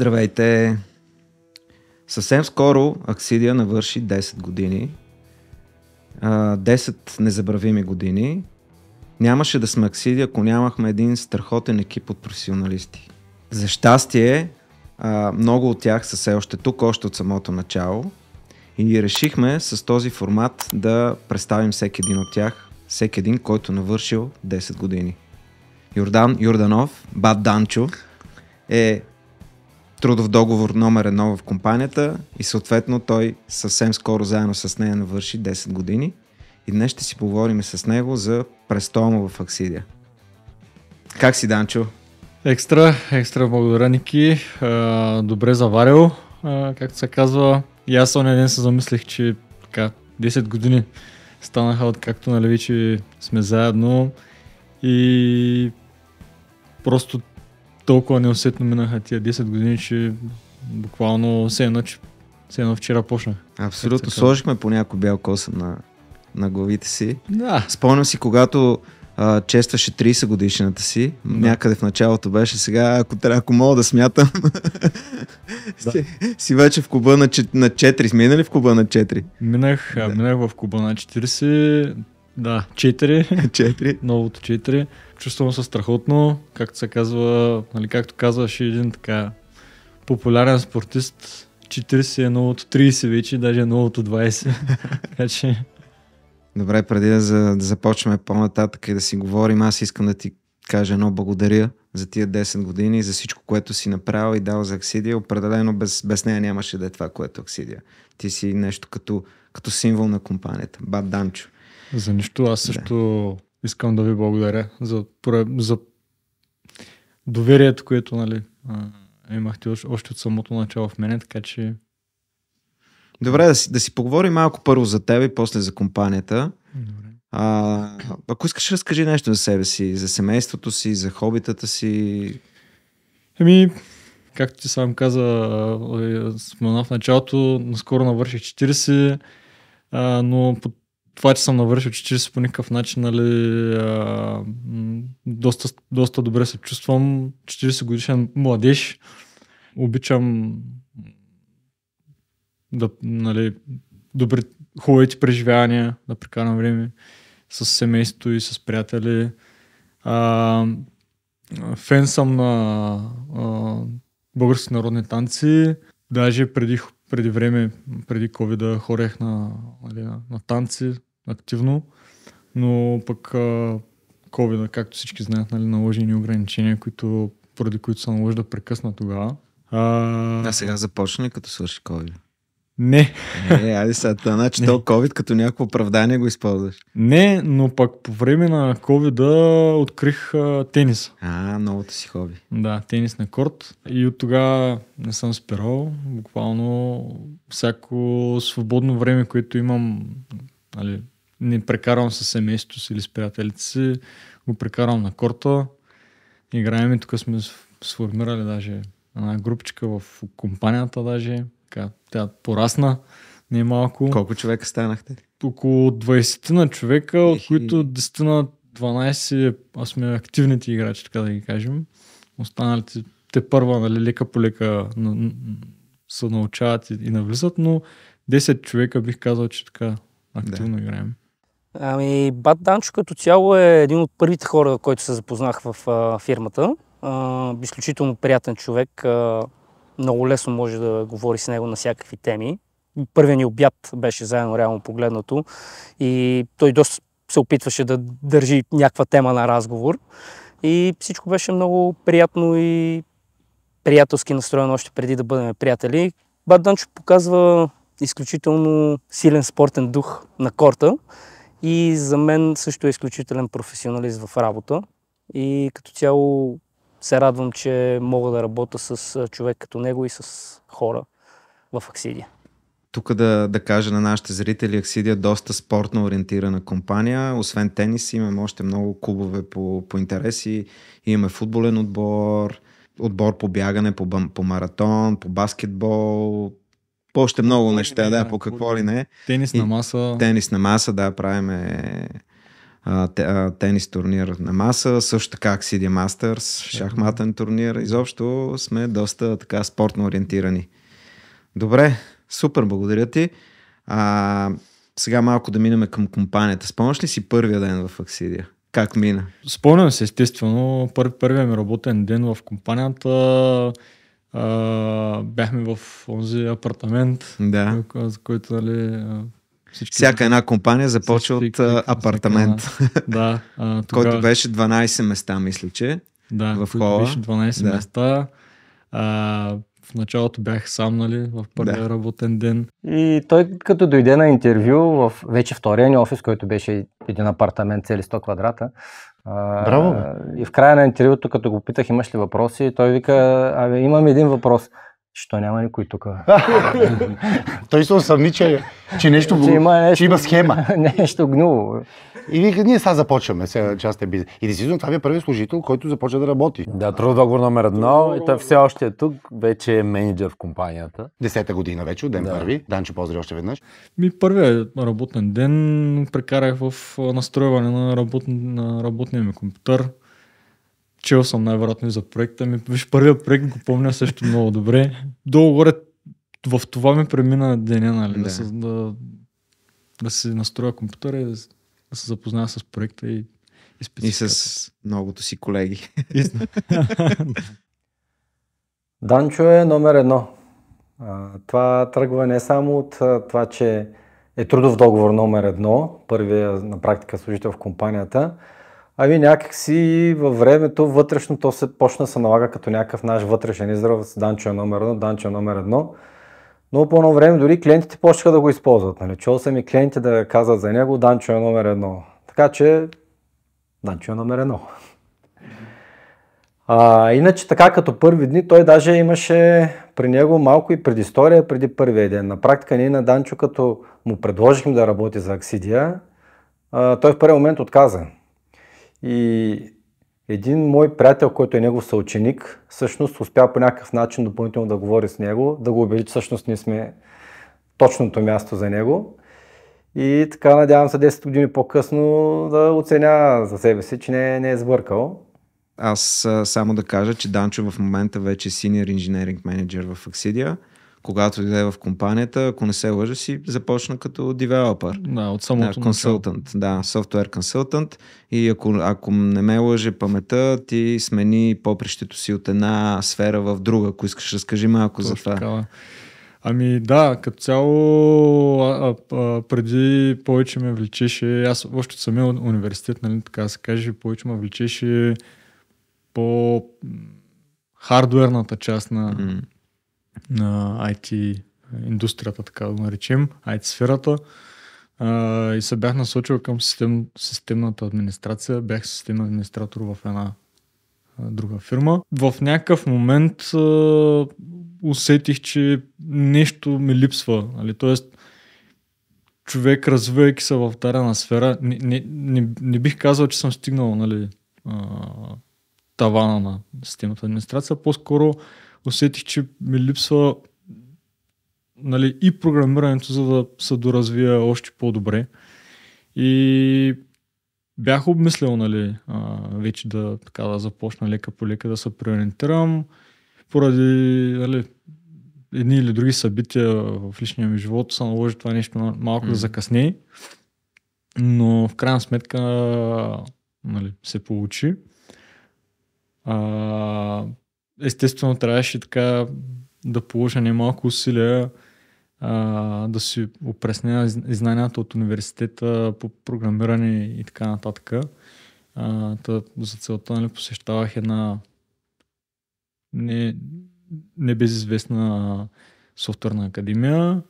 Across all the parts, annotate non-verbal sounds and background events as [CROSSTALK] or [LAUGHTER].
Здравейте! Съвсем скоро Аксидия навърши 10 години. 10 незабравими години. Нямаше да сме Аксидия, ако нямахме един страхотен екип от професионалисти. За щастие, много от тях са все още тук, още от самото начало. И решихме с този формат да представим всеки един от тях, всеки един, който навършил 10 години. Йордан Йорданов, Бат Данчо, е трудов договор номер едно в компанията и съответно той съвсем скоро заедно с нея навърши 10 години и днес ще си поговорим с него за престола му в Аксидия. Как си, Данчо? Екстра, екстра благодаря, Ники. Добре заварил, както се казва. И аз оня ден се замислих, че така, 10 години станаха откакто нали вече сме заедно и просто толкова неусетно минаха тия 10 години, че буквално все едно, че все едно вчера почнах. Абсолютно. Сложихме по някой бял коса на, на главите си. Да. Спомням си, когато а, честваше 30 годишната си, да. някъде в началото беше сега, ако, ако мога да смятам, [LAUGHS] да. си, си вече в клуба на, на 4. Сме минали в клуба на 4? Минах, да. минах в клуба на 40, да, 4. 4. [LAUGHS] Новото 4. Чувствам се страхотно, както се казва, нали, както казваш, един така популярен спортист, 40 е новото 30 вече, даже е новото 20. [LAUGHS] така че... Добре, преди да, за, да започваме по-нататък и да си говорим, аз искам да ти кажа едно благодаря за тия 10 години и за всичко, което си направил и дал за Аксидия. Определено без, без нея нямаше да е това, което е Аксидия. Ти си нещо като, като символ на компанията. Бат Данчо. За нищо. Аз също да. искам да ви благодаря за, за доверието, което нали, имахте още от самото начало в мене, така че... Добре, да си, да си поговорим малко първо за теб и после за компанията. Добре. А, ако искаш, разкажи нещо за себе си, за семейството си, за хобитата си. Еми, както ти сам каза, спомена в началото, наскоро навърших 40, а, но под това, че съм навършил 40 по никакъв начин, нали, а, доста, доста добре се чувствам. 40 годишен младеж. Обичам да, нали, добри, хубавите преживявания, да прекарам време с семейството и с приятели. А, фен съм на а, български народни танци. Даже преди преди време, преди COVID, а хорех на, нали, на, на танци активно, но пък а, COVID, както всички знаят, нали, наложи ни ограничения, които, поради които се наложи да прекъсна тогава. А... а сега започна като свърши COVID? Не. Не, ади сега, значи то COVID като някакво оправдание го използваш. Не, но пък по време на COVID открих а, тенис. А, новото си хоби. Да, тенис на корт. И от тогава не съм спирал. Буквално всяко свободно време, което имам, нали, не прекарвам с семейството си или с приятелите си, го прекарвам на корта. Играем и тук сме сформирали даже една групчка в компанията даже. Така, тя порасна не малко. Колко човека станахте? Около 20 на човека, Ехи. от които 10 на 12 аз сме активните играчи, така да ги кажем. Останалите те първа, нали, лека по лека на, се научават и, и навлизат, но 10 човека бих казал, че така активно да. играем. Ами, Бат Данчо като цяло е един от първите хора, който се запознах в а, фирмата. А, изключително приятен човек. А, много лесно може да говори с него на всякакви теми. Първият ни обяд беше заедно реално погледнато и той доста се опитваше да държи някаква тема на разговор. И всичко беше много приятно и приятелски настроено още преди да бъдем приятели. Бат Данчо показва изключително силен спортен дух на корта и за мен също е изключителен професионалист в работа. И като цяло се радвам, че мога да работя с човек като него и с хора в Аксидия. Тук да, да кажа на нашите зрители, Аксидия е доста спортно ориентирана компания. Освен тенис имаме още много клубове по, по интереси. Имаме футболен отбор, отбор по бягане, по, по маратон, по баскетбол, по още много неща, да, по какво ли не. Тенис на маса. Тенис на маса, да, правиме тенис турнир на маса, също така Аксиди Masters, шахматен турнир. Изобщо сме доста така спортно ориентирани. Добре, супер, благодаря ти. А, сега малко да минем към компанията. Спомняш ли си първия ден в Аксидия? Как мина? Спомням се, естествено. Пър, първия ми работен ден в компанията а, бяхме в този апартамент, да. за който нали, всички Всяка една компания започва от а, апартамент, да, а, тога... [LAUGHS] който беше 12 места, мисля, че. Да, в хола. Беше 12 да. места. А, в началото бях сам, нали, в първия да. работен ден. И той като дойде на интервю в вече втория ни офис, който беше един апартамент цели 100 квадрата. Браво! А, и в края на интервюто, като го питах имаш ли въпроси, той вика, абе имам един въпрос – Що няма никой тук? [LAUGHS] Той се усъмни, че, че, нещо, че, има нещо, че има [LAUGHS] схема. нещо гнило. И вика, ние сега започваме, сега е бизнес. И действително това ви е първият служител, който започва да работи. Да, труд договор номер едно и той все още е тук, вече е менеджер в компанията. Десета година вече, ден да. първи. Данче, поздрави още веднъж. Ми първият работен ден прекарах в настройване на, работ... на работния ми компютър чел съм най-вероятно за проекта ми. Виж, първият проект го помня също много добре. Долу горе в това ми премина деня, нали? Да. Да, се, да, да се настроя компютъра и да, да се запозная с проекта и, и, и с многото си колеги. [LAUGHS] Данчо е номер едно. Това тръгва не само от това, че е трудов договор номер едно, първия на практика служител в компанията, Ами някакси във времето вътрешно то се почна се налага като някакъв наш вътрешен израз, данчо е номер едно, данчо е номер едно. Но по едно време дори клиентите почнаха да го използват. Нали? Чул съм и клиентите да казват за него данчо е номер едно. Така че данчо е номер едно. А, иначе така като първи дни, той даже имаше при него малко и предистория преди първия ден. На практика ние на Данчо, като му предложихме да работи за Аксидия, а, той в първи момент отказа. И един мой приятел, който е негов съученик, всъщност успя по някакъв начин допълнително да говори с него, да го убеди, че всъщност ние сме точното място за него. И така надявам се 10 години по-късно да оценя за себе си, че не, не е сбъркал. Аз само да кажа, че Данчо в момента вече е синьор инженеринг менеджер в Аксидия когато дойде в компанията, ако не се лъжа, си започна като девелопър. Да, от самото да, консултант, да, софтуер консултант. И ако, ако не ме лъже памета, ти смени попрището си от една сфера в друга. Ако искаш, разкажи малко Точно за това. Такава. Ами да, като цяло а, а, преди повече ме влечеше, аз още от самия университет, нали, така се каже, повече ме влечеше по хардуерната част на, mm на IT индустрията, така да наречем, IT сферата. Uh, и се бях насочил към систем, системната администрация. Бях системен администратор в една uh, друга фирма. В някакъв момент uh, усетих, че нещо ми липсва. Нали? Тоест, човек, развивайки се в дадена сфера, не, не, не, не бих казал, че съм стигнал нали, а, тавана на системната администрация. По-скоро усетих, че ми липсва нали, и програмирането, за да се доразвия още по-добре. И бях обмислял, нали, вече да, така, да започна лека по лека да се преориентирам, поради нали, едни или други събития в личния ми живот се наложи това нещо малко mm. да закъсне, но в крайна сметка нали, се получи. А, естествено трябваше така да положа немалко усилия а, да си опресня знанията от университета по програмиране и така нататък. А, тъп, за целта нали, посещавах една не, небезизвестна софтуерна академия.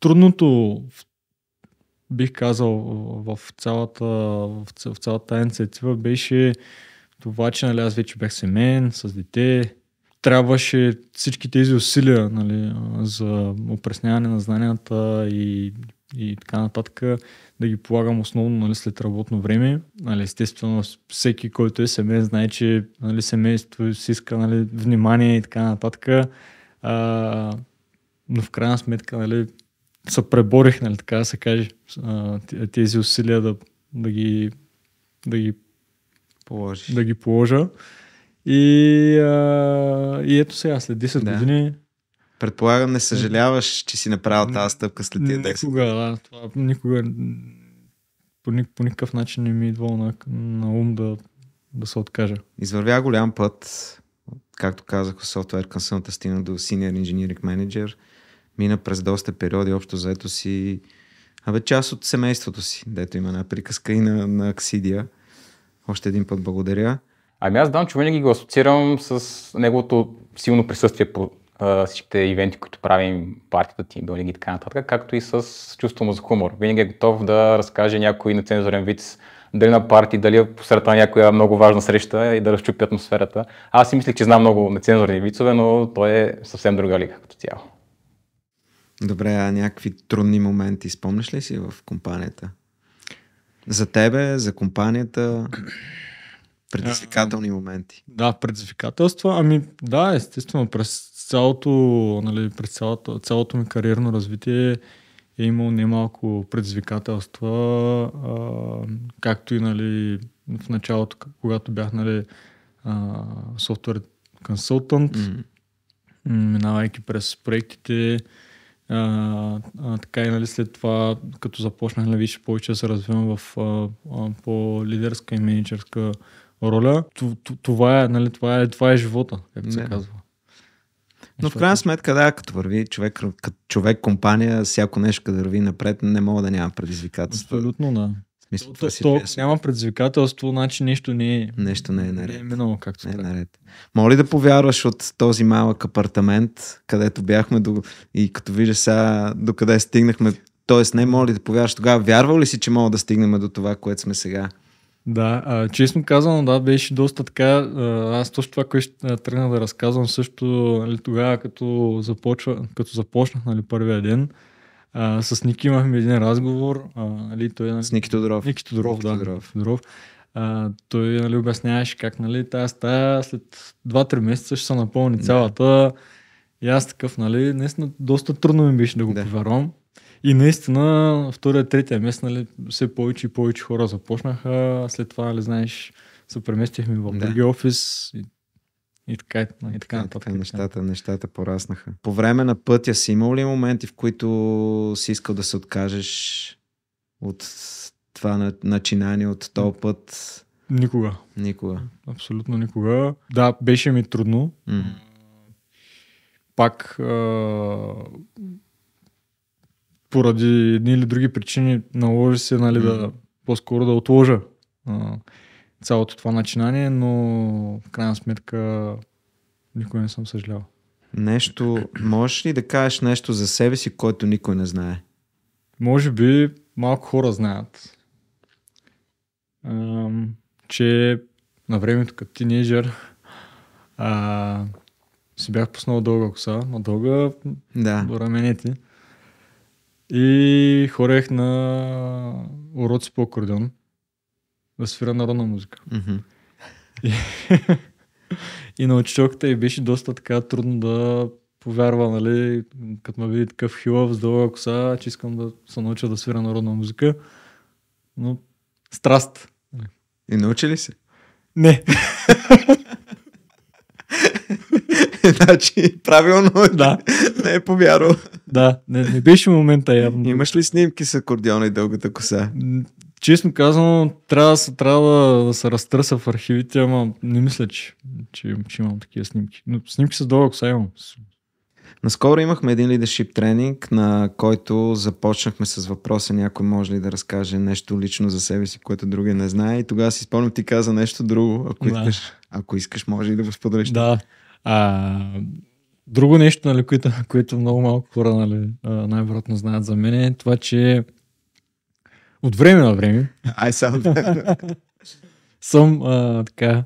Трудното бих казал в цялата, в цялата инициатива беше това, че нали, аз вече бях семен, с дете, трябваше всички тези усилия нали, за опресняване на знанията и, и така нататък да ги полагам основно нали, след работно време. Нали, естествено, всеки, който е семей, знае, че нали, семейството си иска нали, внимание и така нататък. А, но в крайна сметка нали, се преборих, нали, така да се каже, тези усилия да, да ги, да ги положиш. Да ги положа. И, а, и ето сега, след 10 да. години. Предполагам, не съжаляваш, че си направил тази стъпка след тия 10 Никога, да. Това никога по, ник, по никакъв начин не ми е идва на, на ум да, да се откажа. Извървя голям път. Както казах, от софтуер консулта стигна до senior engineering manager. Мина през доста периоди, общо заето си Абе, част от семейството си, дето има една приказка и на, на Аксидия. Още един път благодаря. Ами аз Данчо винаги го асоциирам с неговото силно присъствие по а, всичките ивенти, които правим, партията ти, долиги и така нататък, както и с чувство му за хумор. Винаги е готов да разкаже някой нецензурен вид, дали на парти, дали е посред на някоя много важна среща и да разчупи атмосферата. Аз си мислих, че знам много нецензурни вицове, но той е съвсем друга лига като цяло. Добре, а някакви трудни моменти спомняш ли си в компанията? За тебе, за компанията? Предизвикателни моменти. Да, предизвикателства. Ами да, естествено, през цялото, нали, през цялото, цялото ми кариерно развитие е имал немалко предизвикателства, а, както и нали, в началото, когато бях нали, а, софтуер консултант, mm. минавайки през проектите, а, а, така и нали, след това, като започнах нали, повече да се развивам в а, а, по-лидерска и менеджерска роля, това е, нали, това е, това е живота, както се казва. Но в е, крайна е. сметка, да, като върви човек, като човек компания, всяко нещо, като върви напред, не мога да няма предизвикателство. Абсолютно, да. Мисля, то, си то, няма предизвикателство, значи нещо не е. Нещо не е наред. Не е минало, както не е наред. Мога ли да повярваш от този малък апартамент, където бяхме до... и като виждаш сега докъде стигнахме, Тоест, не моля да повярваш тогава. Вярвал ли си, че мога да стигнем до това, което сме сега? Да, а, честно казано, да, беше доста така. Аз точно това, което тръгна да разказвам също нали, тогава, като, започва, като започнах нали, първия ден, а, с Ники имахме един разговор. А, нали, той, нали, с Ники Тодоров. Ники Тодоров, да. Тодоров. Тодоров. А, той нали, обясняваше как нали, тази стая след 2-3 месеца ще се напълни да. цялата. И аз такъв, нали, днес доста трудно ми беше да го да. повярвам. И наистина, втория, третия месец, нали, все повече и повече хора започнаха. След това, нали, знаеш, се преместихме в да. офис и, и така, и така нататък. Така, нещата, нещата пораснаха. По време на пътя си имал ли моменти, в които си искал да се откажеш от това начинание, от този път? Никога. Никога. Абсолютно никога. Да, беше ми трудно. Mm. Пак а поради едни или други причини наложи се нали, mm. да по-скоро да отложа а, цялото това начинание, но в крайна сметка никой не съм съжалявал. Нещо, можеш ли да кажеш нещо за себе си, което никой не знае? Може би малко хора знаят, а, че на времето като тинейджър а, си бях пуснал дълга коса, но дълга да. до раменете. И хорех на уроци по акордеон да свира народна музика. Mm-hmm. [LAUGHS] И, и на учителката и беше доста така трудно да повярва, нали, като ме види такъв хилав с дълга коса, че искам да се науча да свира народна музика. Но страст. И научи ли се? Не. [LAUGHS] [LAUGHS] значи, правилно да. не е повярвал. Да, не, не беше момента явно. Имаш ли снимки с акордеона и дългата коса? Честно казано, трябва, трябва да се разтърса в архивите, ама не мисля, че, че, че имам такива снимки. Но снимки с дълго, са имам. Наскоро имахме един лидершип тренинг, на който започнахме с въпроса някой може ли да разкаже нещо лично за себе си, което другия не знае. И тогава си спомням, ти каза нещо друго. Ако, да. искаш, ако искаш, може и да го споделиш. Да. А, друго нещо, нали, което, което много малко хора нали, най-вероятно знаят за мен е това, че от време на време Ай, съм а, така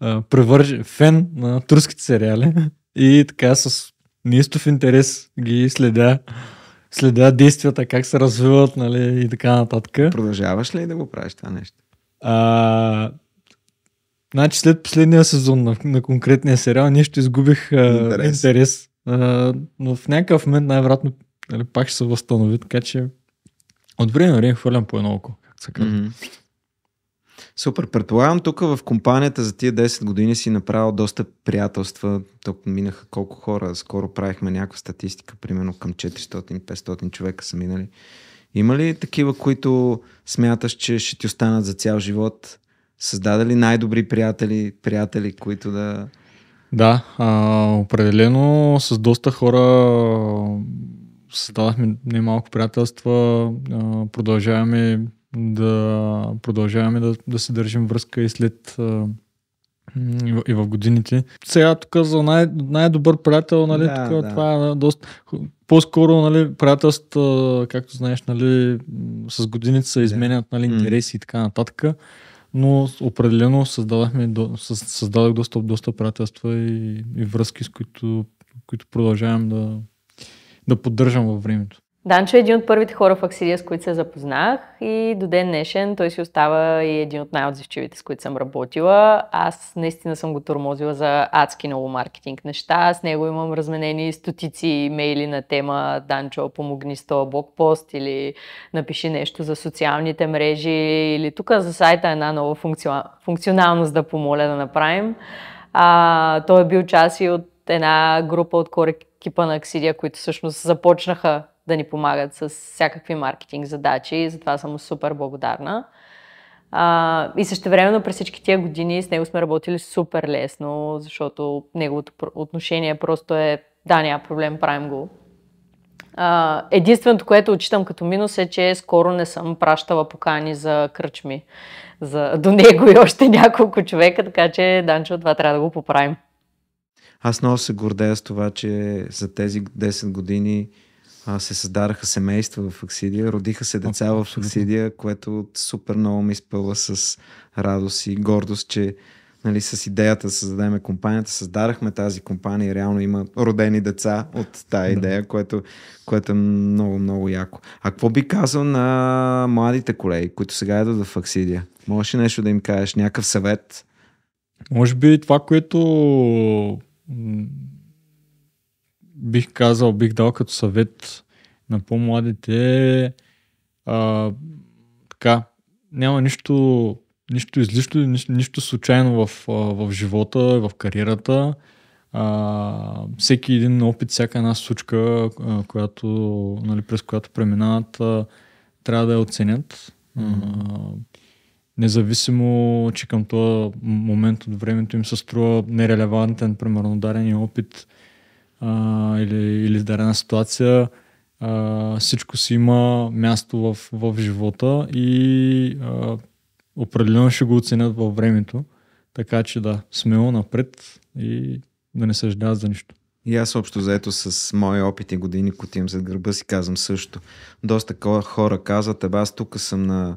а, превърж... фен на турските сериали и така с неистов интерес ги следя следя действията, как се развиват нали, и така нататък. Продължаваш ли да го правиш това нещо? А, Значи след последния сезон на, на конкретния сериал ние ще изгубих а, интерес. А, но в някакъв момент най-вероятно нали, пак ще се възстанови, така че от време на време хвърлям по едно око, се Mm-hmm. Супер. Предполагам, тук в компанията за тия 10 години си направил доста приятелства. Тук минаха колко хора. Скоро правихме някаква статистика, примерно към 400-500 човека са минали. Има ли такива, които смяташ, че ще ти останат за цял живот? създаде ли най-добри приятели, приятели, които да... Да, а, определено с доста хора създадахме немалко приятелства, а, продължаваме да продължаваме да, да се държим връзка и след а, и в, и в годините. Сега тук за най- най-добър приятел, нали, да, тук, да. това е нали, доста... По-скоро, нали, приятелства, както знаеш, нали, с годините се изменят, нали, интереси mm. и така нататък но определено създадахме, създадах доста, доста приятелства и, и връзки, с които, които продължавам да, да поддържам във времето. Данчо е един от първите хора в Аксидия, с които се запознах и до ден днешен той си остава и един от най-отзивчивите, с които съм работила. Аз наистина съм го тормозила за адски много маркетинг неща. С него имам разменени стотици имейли на тема Данчо, помогни с това блокпост или напиши нещо за социалните мрежи или тук за сайта е една нова функционалност да помоля да направим. А, той е бил част и от една група от кора екипа на Аксидия, които всъщност започнаха да ни помагат с всякакви маркетинг задачи и затова съм супер благодарна. А, и времено през всички тия години с него сме работили супер лесно, защото неговото отношение просто е да, няма проблем, правим го. А, единственото, което отчитам като минус е, че скоро не съм пращала покани за кръчми за, до него и още няколко човека, така че Данчо, това трябва да го поправим. Аз много се гордея с това, че за тези 10 години се създадаха семейства в Аксидия, родиха се деца в Аксидия, което супер много ми изпълва с радост и гордост, че нали, с идеята да създадем компанията, създадахме тази компания и реално има родени деца от тази идея, което, което е много, много яко. А какво би казал на младите колеги, които сега идват в Аксидия? Можеш ли нещо да им кажеш, някакъв съвет? Може би това, което бих казал, бих дал като съвет на по-младите а, така, няма нищо, нищо излишно, нищо, нищо случайно в, в живота, в кариерата. А, всеки един опит, всяка една сучка, която, нали, през която преминават, трябва да я оценят. Mm-hmm. независимо, че към този момент от времето им се струва нерелевантен, примерно, дарения опит, а, или, или дарена ситуация, а, всичко си има място в, в живота и а, определено ще го оценят във времето. Така че да, смело напред и да не съждава за нищо. И аз общо заето с мои опити години, които имам зад гърба си, казвам също. Доста хора казват, аз тук съм на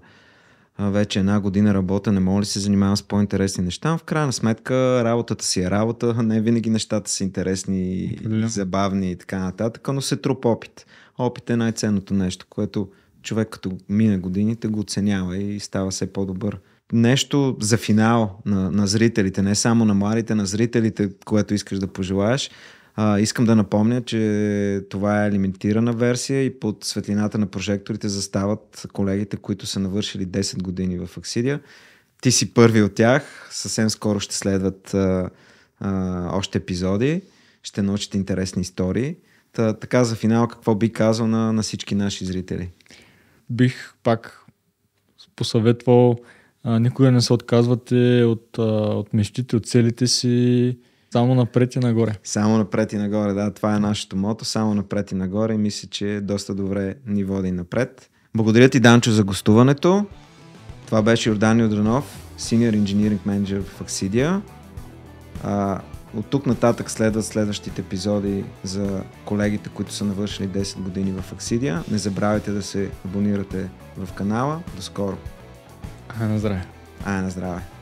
вече една година работа. не мога ли се занимавам с по-интересни неща. В крайна сметка работата си е работа, [LAUGHS] не винаги нещата са интересни, Определен. забавни и така нататък, но се труп опит. Опит е най-ценното нещо, което човек като мина годините го оценява и става все по-добър. Нещо за финал на, на зрителите, не само на младите, на зрителите, което искаш да пожелаеш. А, искам да напомня, че това е лимитирана версия и под светлината на прожекторите застават колегите, които са навършили 10 години в Аксидия. Ти си първи от тях. Съвсем скоро ще следват а, а, още епизоди. Ще научите интересни истории. Та, така за финал, какво би казал на, на всички наши зрители? Бих пак посъветвал а, никога не се отказвате от, а, от мечтите, от целите си само напред и нагоре. Само напред и нагоре, да. Това е нашето мото. Само напред и нагоре. И мисля, че доста добре ни води напред. Благодаря ти, Данчо, за гостуването. Това беше Йордан Йодранов, Senior Engineering Manager в Axidia. А, от тук нататък следват следващите епизоди за колегите, които са навършили 10 години в Axidia. Не забравяйте да се абонирате в канала. До скоро! Ай на здраве! Ай на здраве!